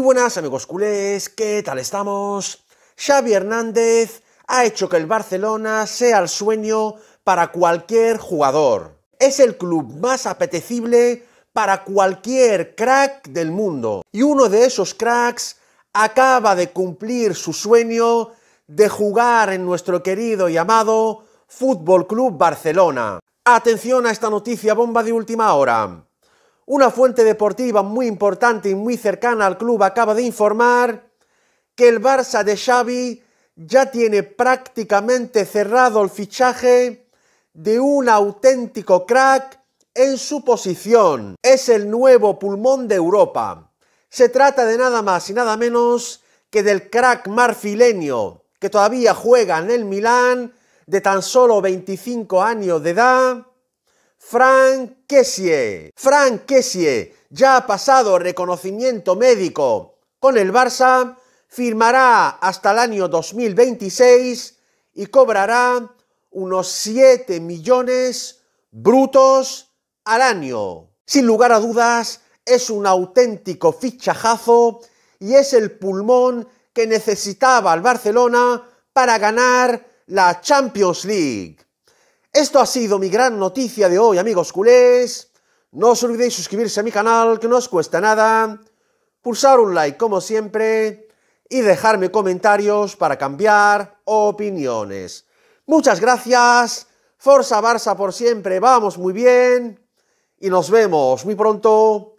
Muy buenas amigos culés, ¿qué tal estamos? Xavi Hernández ha hecho que el Barcelona sea el sueño para cualquier jugador. Es el club más apetecible para cualquier crack del mundo. Y uno de esos cracks acaba de cumplir su sueño de jugar en nuestro querido y amado Fútbol Club Barcelona. Atención a esta noticia bomba de última hora. Una fuente deportiva muy importante y muy cercana al club acaba de informar que el Barça de Xavi ya tiene prácticamente cerrado el fichaje de un auténtico crack en su posición. Es el nuevo pulmón de Europa. Se trata de nada más y nada menos que del crack marfileño que todavía juega en el Milán de tan solo 25 años de edad Frank Kessie ya ha pasado reconocimiento médico con el Barça, firmará hasta el año 2026 y cobrará unos 7 millones brutos al año. Sin lugar a dudas, es un auténtico fichajazo y es el pulmón que necesitaba el Barcelona para ganar la Champions League. Esto ha sido mi gran noticia de hoy, amigos culés. No os olvidéis suscribirse a mi canal, que no os cuesta nada. Pulsar un like, como siempre. Y dejarme comentarios para cambiar opiniones. Muchas gracias. Forza Barça por siempre. Vamos muy bien. Y nos vemos muy pronto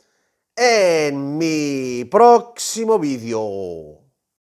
en mi próximo vídeo.